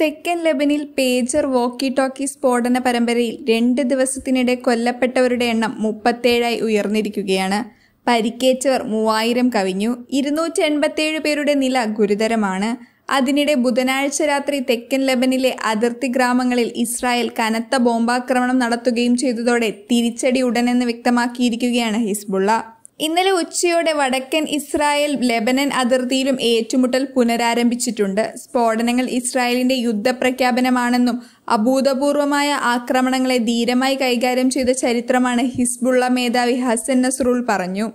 തെക്കൻ ലെബനിൽ pager walkie talkie സ്ഫോടന പരമ്പരയിൽ രണ്ട് ദിവസത്തിനിടെ കൊല്ലപ്പെട്ടവരുടെ എണ്ണം മുപ്പത്തേഴായി ഉയർന്നിരിക്കുകയാണ് പരിക്കേറ്റവർ മൂവായിരം കവിഞ്ഞു ഇരുന്നൂറ്റി എൺപത്തേഴ് പേരുടെ നില ഗുരുതരമാണ് അതിനിടെ ബുധനാഴ്ച രാത്രി തെക്കൻ ലെബനിലെ അതിർത്തി ഗ്രാമങ്ങളിൽ ഇസ്രായേൽ കനത്ത ബോംബാക്രമണം നടത്തുകയും ചെയ്തതോടെ തിരിച്ചടി ഉടനെന്ന് വ്യക്തമാക്കിയിരിക്കുകയാണ് ഹിസ്ബുള്ള ഇന്നലെ ഉച്ചയോടെ വടക്കൻ ഇസ്രായേൽ ലെബനൻ അതിർത്തിയിലും ഏറ്റുമുട്ടൽ പുനരാരംഭിച്ചിട്ടുണ്ട് സ്ഫോടനങ്ങൾ ഇസ്രായേലിന്റെ യുദ്ധപ്രഖ്യാപനമാണെന്നും അഭൂതപൂർവമായ ആക്രമണങ്ങളെ ധീരമായി കൈകാര്യം ചെയ്ത ചരിത്രമാണ് ഹിസ്ബുള്ള മേധാവി ഹസൻ നസ്രുൾ പറഞ്ഞു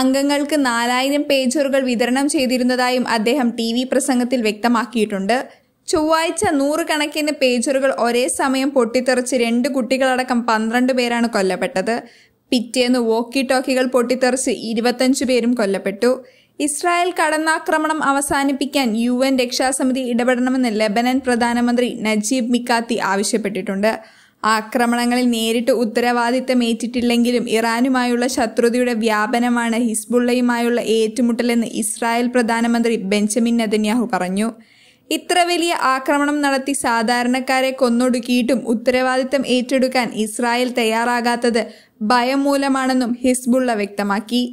അംഗങ്ങൾക്ക് നാലായിരം പേജറുകൾ വിതരണം ചെയ്തിരുന്നതായും അദ്ദേഹം ടി വി പ്രസംഗത്തിൽ വ്യക്തമാക്കിയിട്ടുണ്ട് ചൊവ്വാഴ്ച നൂറുകണക്കിന് പേജറുകൾ ഒരേ സമയം പൊട്ടിത്തെറിച്ച് രണ്ട് കുട്ടികളടക്കം പന്ത്രണ്ട് പേരാണ് കൊല്ലപ്പെട്ടത് പിറ്റേന്ന് വോക്കി ടോക്കികൾ പൊട്ടിത്തെറിച്ച് ഇരുപത്തഞ്ചു പേരും കൊല്ലപ്പെട്ടു ഇസ്രായേൽ കടന്നാക്രമണം അവസാനിപ്പിക്കാൻ യു എൻ രക്ഷാസമിതി ഇടപെടണമെന്ന് ലെബനൻ പ്രധാനമന്ത്രി നജീബ് മിക്കാത്തി ആവശ്യപ്പെട്ടിട്ടുണ്ട് ആക്രമണങ്ങളിൽ നേരിട്ട് ഉത്തരവാദിത്തം ഏറ്റിട്ടില്ലെങ്കിലും ഇറാനുമായുള്ള ശത്രുതയുടെ വ്യാപനമാണ് ഹിസ്ബുള്ളയുമായുള്ള ഏറ്റുമുട്ടലെന്ന് ഇസ്രായേൽ പ്രധാനമന്ത്രി ബെഞ്ചമിൻ നെതന്യാഹു പറഞ്ഞു ഇത്ര വലിയ ആക്രമണം നടത്തി സാധാരണക്കാരെ കൊന്നൊടുക്കിയിട്ടും ഉത്തരവാദിത്തം ഏറ്റെടുക്കാൻ ഇസ്രായേൽ തയ്യാറാകാത്തത് ഭയം മൂലമാണെന്നും ഹിസ്ബുള്ള വ്യക്തമാക്കി